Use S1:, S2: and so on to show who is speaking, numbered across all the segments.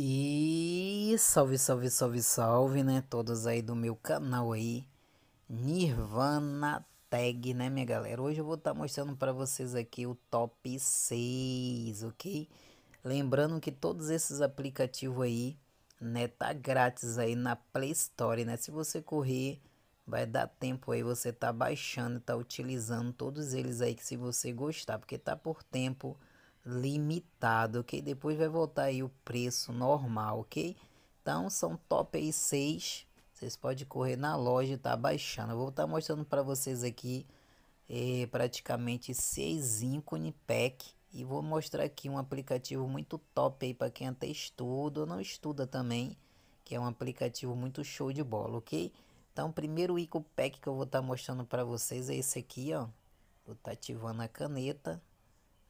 S1: E salve, salve, salve, salve, né? Todos aí do meu canal aí, Nirvana Tag, né, minha galera? Hoje eu vou estar tá mostrando para vocês aqui o top 6, ok? Lembrando que todos esses aplicativos aí, né, tá grátis aí na Play Store, né? Se você correr, vai dar tempo aí você tá baixando, tá utilizando todos eles aí que se você gostar, porque tá por tempo limitado, ok? Depois vai voltar aí o preço normal, ok? Então são top aí 6. Vocês podem correr na loja e tá baixando. Eu vou estar tá mostrando para vocês aqui é, praticamente 6 ícone pack. E vou mostrar aqui um aplicativo muito top aí para quem até estuda ou não estuda também. Que é um aplicativo muito show de bola, ok? Então, o primeiro ícone pack que eu vou estar tá mostrando para vocês é esse aqui, ó. Vou estar tá ativando a caneta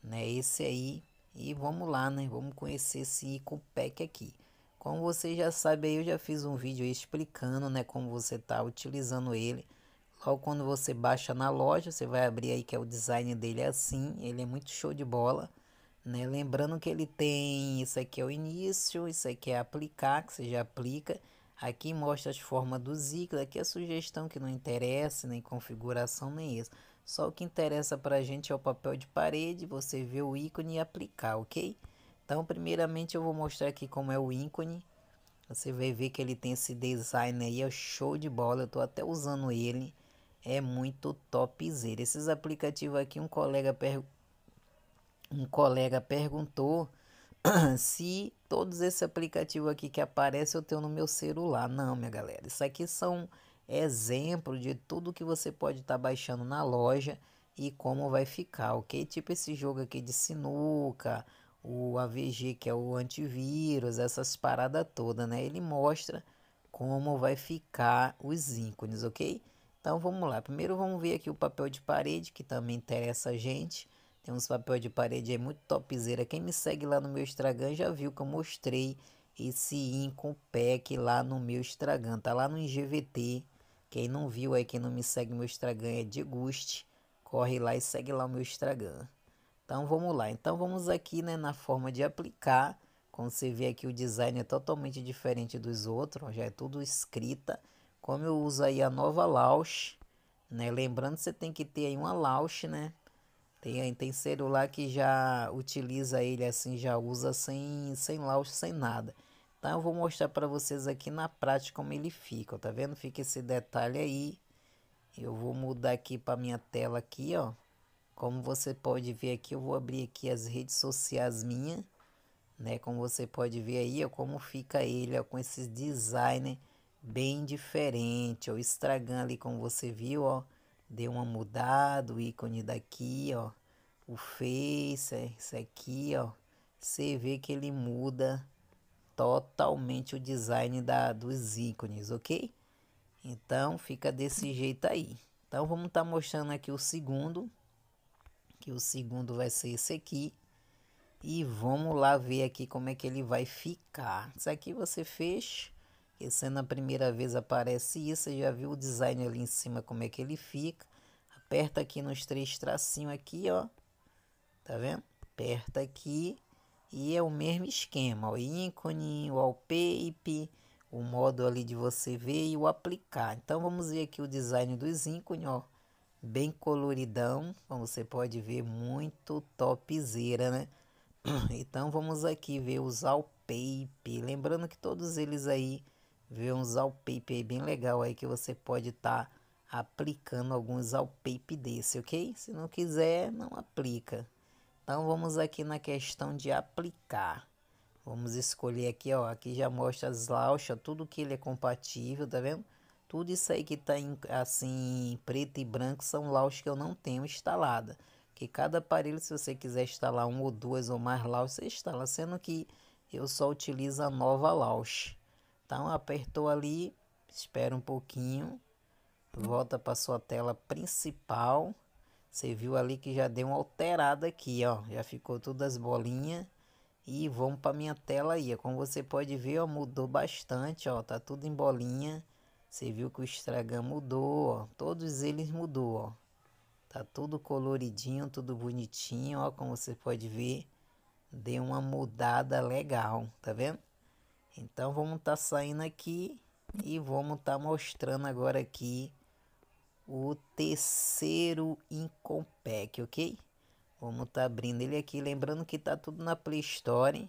S1: né? Esse aí. E vamos lá, né? Vamos conhecer esse IcoPack aqui. Como vocês já sabem, eu já fiz um vídeo explicando, né, como você tá utilizando ele. Logo quando você baixa na loja, você vai abrir aí que é o design dele assim, ele é muito show de bola, né? Lembrando que ele tem, isso aqui é o início, isso aqui é aplicar, que você já aplica. Aqui mostra as formas do zíper, aqui a sugestão que não interessa, nem configuração, nem isso. Só o que interessa para a gente é o papel de parede, você vê o ícone e aplicar, ok? Então, primeiramente eu vou mostrar aqui como é o ícone. Você vai ver que ele tem esse design aí, é show de bola, eu estou até usando ele. É muito topzera. Esses aplicativos aqui, um colega, per... um colega perguntou se todos esses aplicativos aqui que aparecem eu tenho no meu celular. Não, minha galera, isso aqui são exemplo de tudo que você pode estar tá baixando na loja e como vai ficar, ok? Tipo esse jogo aqui de sinuca, o AVG que é o antivírus, essas paradas todas, né? Ele mostra como vai ficar os ícones, ok? Então vamos lá, primeiro vamos ver aqui o papel de parede que também interessa a gente. Tem uns papel de parede aí muito topzera. Quem me segue lá no meu Instagram já viu que eu mostrei esse INCOM pack lá no meu Instagram. Tá lá no IGVT quem não viu aí, quem não me segue meu Instagram é de Guste. Corre lá e segue lá o meu Instagram. Então vamos lá. Então vamos aqui né, na forma de aplicar. Como você vê aqui o design é totalmente diferente dos outros. Já é tudo escrita. Como eu uso aí a nova Launch. Né? Lembrando que você tem que ter aí uma Launch, né? Tem, tem celular que já utiliza ele assim, já usa sem, sem launch, sem nada. Tá, eu vou mostrar para vocês aqui na prática como ele fica, tá vendo? Fica esse detalhe aí. Eu vou mudar aqui para minha tela aqui, ó. Como você pode ver aqui, eu vou abrir aqui as redes sociais minha, né? Como você pode ver aí, ó, como fica ele, ó, com esse design bem diferente, ó, estragando ali como você viu, ó. Deu uma mudada, o ícone daqui, ó. O Face, isso é aqui, ó. Você vê que ele muda totalmente o design da, dos ícones, ok? Então fica desse jeito aí. Então vamos estar tá mostrando aqui o segundo, que o segundo vai ser esse aqui. E vamos lá ver aqui como é que ele vai ficar. Isso aqui você fez. porque sendo a primeira vez aparece isso, você já viu o design ali em cima como é que ele fica. Aperta aqui nos três tracinhos aqui, ó. Tá vendo? Aperta aqui e é o mesmo esquema, o ícone, o wallpaper, o modo ali de você ver e o aplicar. Então vamos ver aqui o design dos ícones, ó, bem coloridão, como você pode ver, muito topzera, né? Então vamos aqui ver os wallpaper, lembrando que todos eles aí, ver uns wallpaper bem legal aí que você pode estar tá aplicando alguns wallpaper desse, ok? Se não quiser, não aplica. Então vamos aqui na questão de aplicar. Vamos escolher aqui, ó, aqui já mostra as lauchas, tudo que ele é compatível, tá vendo? Tudo isso aí que tá em, assim, preto e branco são lauchas que eu não tenho instalada. Que cada aparelho, se você quiser instalar um ou duas ou mais lauchas, você instala, sendo que eu só utilizo a nova lauche. Então apertou ali, espera um pouquinho, volta para sua tela principal. Você viu ali que já deu uma alterada aqui, ó. Já ficou todas as bolinhas. E vamos para minha tela aí. Como você pode ver, ó, mudou bastante, ó. Tá tudo em bolinha. Você viu que o estragão mudou, ó. Todos eles mudou, ó. Tá tudo coloridinho, tudo bonitinho, ó. Como você pode ver, deu uma mudada legal, tá vendo? Então vamos tá saindo aqui e vamos tá mostrando agora aqui o terceiro Incompack, ok? Vamos tá abrindo ele aqui, lembrando que tá tudo na Play Store,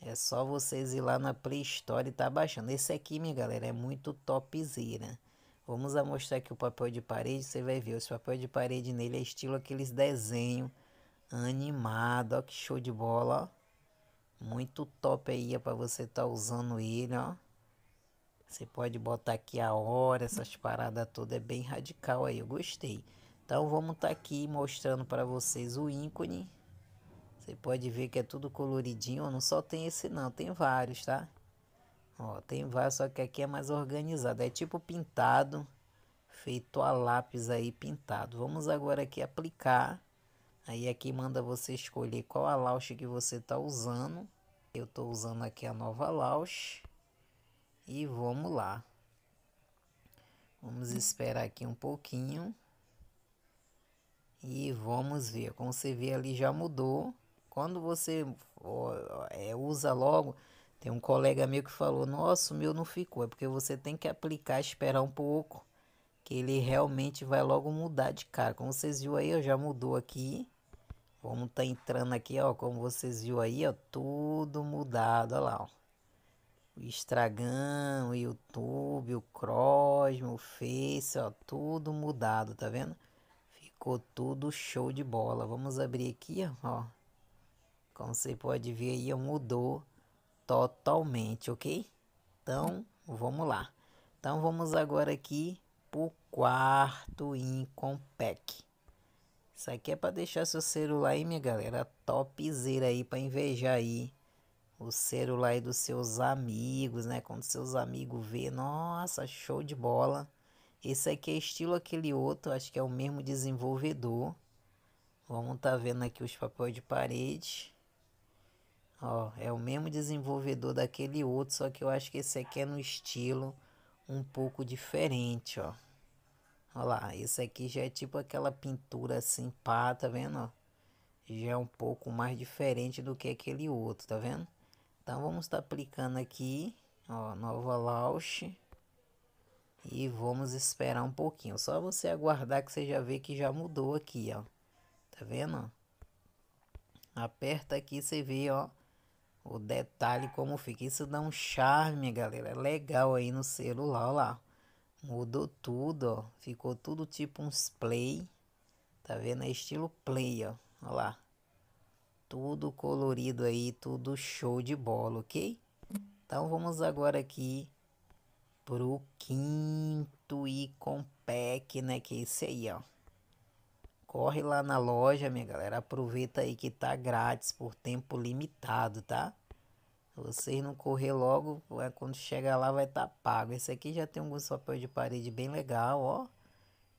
S1: É só vocês ir lá na Play Store e tá baixando. Esse aqui, minha galera, é muito topzera. Vamos mostrar aqui o papel de parede, você vai ver. o papel de parede nele é estilo aqueles desenhos animado, ó que show de bola, ó. Muito top aí, é para você estar tá usando ele, ó. Você pode botar aqui a hora, essas paradas todas, é bem radical aí, eu gostei. Então vamos estar tá aqui mostrando para vocês o ícone. Você pode ver que é tudo coloridinho, não só tem esse não, tem vários, tá? Ó, tem vários, só que aqui é mais organizado, é tipo pintado, feito a lápis aí pintado. Vamos agora aqui aplicar. Aí aqui é manda você escolher qual a launch que você está usando. Eu estou usando aqui a nova launch. E vamos lá. Vamos esperar aqui um pouquinho. E vamos ver. Como você vê ali já mudou. Quando você é, usa logo, tem um colega meu que falou, nossa, o meu não ficou. É porque você tem que aplicar, esperar um pouco. Que ele realmente vai logo mudar de cara. Como vocês viram aí, ó, já mudou aqui. Vamos tá entrando aqui, ó. Como vocês viram aí, ó. Tudo mudado, ó lá, ó o Instagram, o YouTube, o Crosmo, o Face, ó, tudo mudado, tá vendo? Ficou tudo show de bola. Vamos abrir aqui, ó. Como você pode ver aí, mudou totalmente, ok? Então, vamos lá. Então, vamos agora aqui pro quarto Incompact. Isso aqui é para deixar seu celular aí, minha galera, topzera aí para invejar aí o celular aí dos seus amigos, né? Quando seus amigos vê, nossa, show de bola. Esse aqui é estilo aquele outro, acho que é o mesmo desenvolvedor. Vamos tá vendo aqui os papéis de parede. Ó, é o mesmo desenvolvedor daquele outro, só que eu acho que esse aqui é no estilo um pouco diferente, ó. Olha lá, esse aqui já é tipo aquela pintura assim, pá, tá vendo, ó? Já é um pouco mais diferente do que aquele outro, tá vendo? Então vamos estar tá aplicando aqui, ó, nova launch. E vamos esperar um pouquinho. Só você aguardar que você já vê que já mudou aqui, ó. Tá vendo? Aperta aqui, você vê, ó. O detalhe como fica. Isso dá um charme, galera. É legal aí no celular, ó lá. Mudou tudo, ó. Ficou tudo tipo uns play. Tá vendo? É estilo play, ó. Ó lá tudo colorido aí, tudo show de bola, ok? Então vamos agora aqui pro quinto Icon Pack, né, que é esse aí, ó. Corre lá na loja, minha galera, aproveita aí que tá grátis por tempo limitado, tá? Se vocês não correr logo, é, quando chegar lá vai estar tá pago. Esse aqui já tem alguns papel de parede bem legal, ó.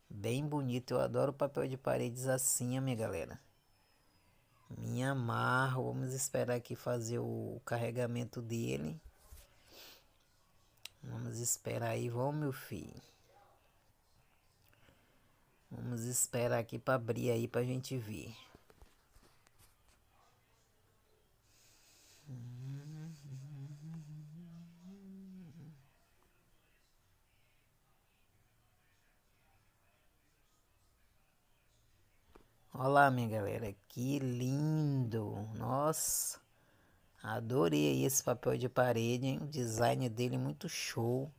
S1: Bem bonito, eu adoro papel de paredes assim, minha galera. Me amarro. Vamos esperar aqui fazer o carregamento dele. Vamos esperar aí, vamos, meu filho. Vamos esperar aqui para abrir aí para a gente ver. Olá, minha galera, que lindo! Nossa, adorei esse papel de parede, hein? o design dele muito show.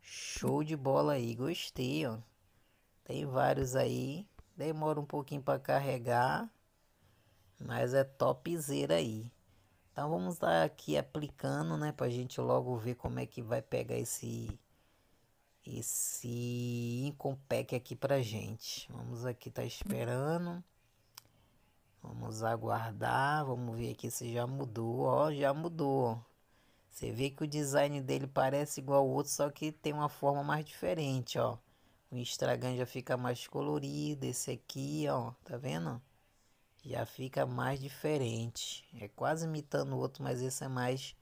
S1: Show de bola aí, gostei, ó. Tem vários aí, demora um pouquinho para carregar, mas é topzera aí. Então vamos estar aqui aplicando, né, pra gente logo ver como é que vai pegar esse esse Incompec aqui pra gente. Vamos aqui, tá esperando. Vamos aguardar, vamos ver aqui se já mudou, ó, já mudou. Você vê que o design dele parece igual ao outro, só que tem uma forma mais diferente, ó. O Instagram já fica mais colorido, esse aqui, ó, tá vendo? Já fica mais diferente. É quase imitando o outro, mas esse é mais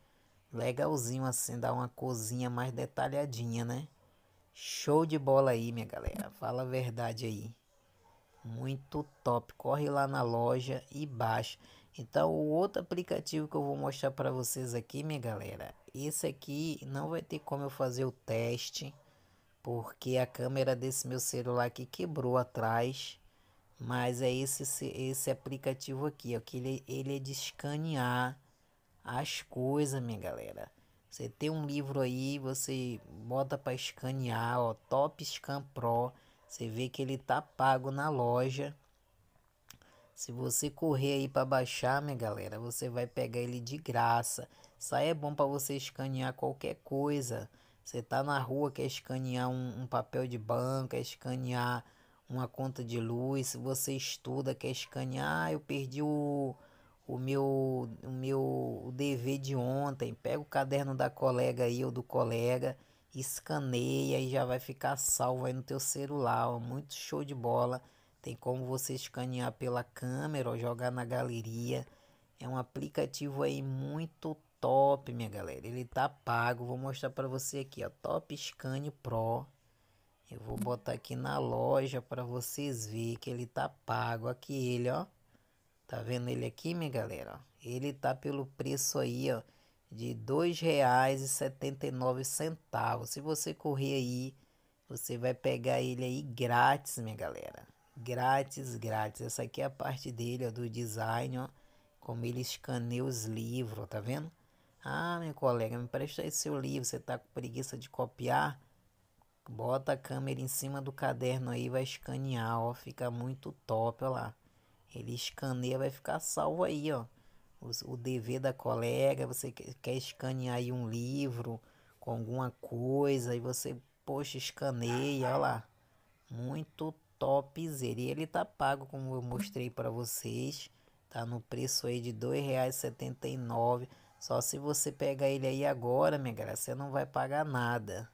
S1: legalzinho assim, dá uma cozinha mais detalhadinha, né? Show de bola aí, minha galera. Fala a verdade aí. Muito top. Corre lá na loja e baixa. Então, o outro aplicativo que eu vou mostrar para vocês aqui, minha galera, esse aqui não vai ter como eu fazer o teste, porque a câmera desse meu celular aqui quebrou atrás. Mas é esse esse aplicativo aqui, ó, que ele, ele é de escanear as coisas, minha galera. Você tem um livro aí, você bota para escanear, ó, Top Scan Pro. Você vê que ele tá pago na loja. Se você correr aí para baixar, minha galera, você vai pegar ele de graça. Isso aí é bom para você escanear qualquer coisa. Você tá na rua, quer escanear um, um papel de banco, quer escanear uma conta de luz. Se você estuda, quer escanear, ah, eu perdi o o meu, o meu dever de ontem, pega o caderno da colega aí ou do colega, escaneia e já vai ficar salvo aí no teu celular, ó, muito show de bola. Tem como você escanear pela câmera ou jogar na galeria. É um aplicativo aí muito top, minha galera. Ele tá pago, vou mostrar para você aqui, ó, Top Scan Pro. Eu vou botar aqui na loja para vocês verem que ele tá pago aqui ele, ó. Tá vendo ele aqui, minha galera? Ele tá pelo preço aí, ó, de R$ 2,79. Se você correr aí, você vai pegar ele aí grátis, minha galera. Grátis, grátis. Essa aqui é a parte dele, ó, do design, ó. Como ele escaneia os livros, tá vendo? Ah, meu colega, me presta aí seu livro. Você tá com preguiça de copiar? Bota a câmera em cima do caderno aí, vai escanear, ó. Fica muito top, ó lá. Ele escaneia, vai ficar salvo aí, ó. O, o dever da colega, você quer, quer escanear aí um livro com alguma coisa e você, poxa, escaneia, olha lá. Muito top, E ele tá pago, como eu mostrei para vocês. Tá no preço aí de R$ 2,79. Só se você pegar ele aí agora, minha galera, você não vai pagar nada.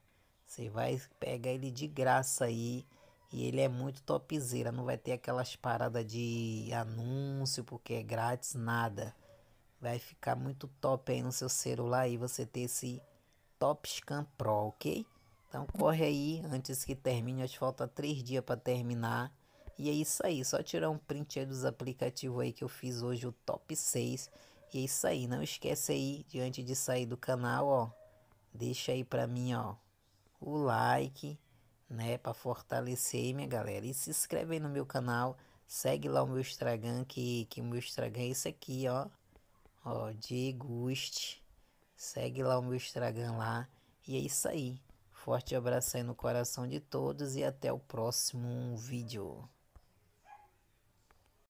S1: Você vai pegar ele de graça aí. E ele é muito topzera, não vai ter aquelas paradas de anúncio, porque é grátis, nada. Vai ficar muito top aí no seu celular e você ter esse Top Scan Pro, ok? Então corre aí antes que termine, acho que falta 3 dias para terminar. E é isso aí, só tirar um print aí dos aplicativos aí que eu fiz hoje, o top 6. E é isso aí, não esquece aí, diante de sair do canal, ó, deixa aí pra mim, ó, o like né, para fortalecer aí, minha galera. E se inscreve aí no meu canal, segue lá o meu Instagram, que, que o meu Instagram é esse aqui, ó, ó, Gust. segue lá o meu Instagram lá, e é isso aí. Forte abraço aí no coração de todos e até o próximo vídeo.